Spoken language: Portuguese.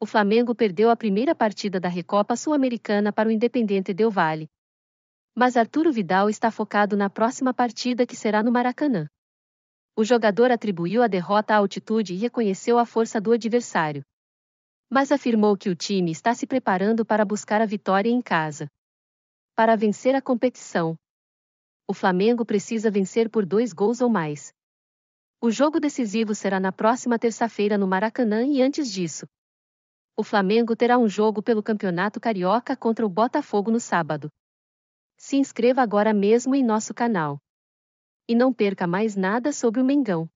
o Flamengo perdeu a primeira partida da Recopa Sul-Americana para o Independente Del Valle. Mas Arturo Vidal está focado na próxima partida que será no Maracanã. O jogador atribuiu a derrota à altitude e reconheceu a força do adversário. Mas afirmou que o time está se preparando para buscar a vitória em casa. Para vencer a competição, o Flamengo precisa vencer por dois gols ou mais. O jogo decisivo será na próxima terça-feira no Maracanã e antes disso, o Flamengo terá um jogo pelo Campeonato Carioca contra o Botafogo no sábado. Se inscreva agora mesmo em nosso canal. E não perca mais nada sobre o Mengão.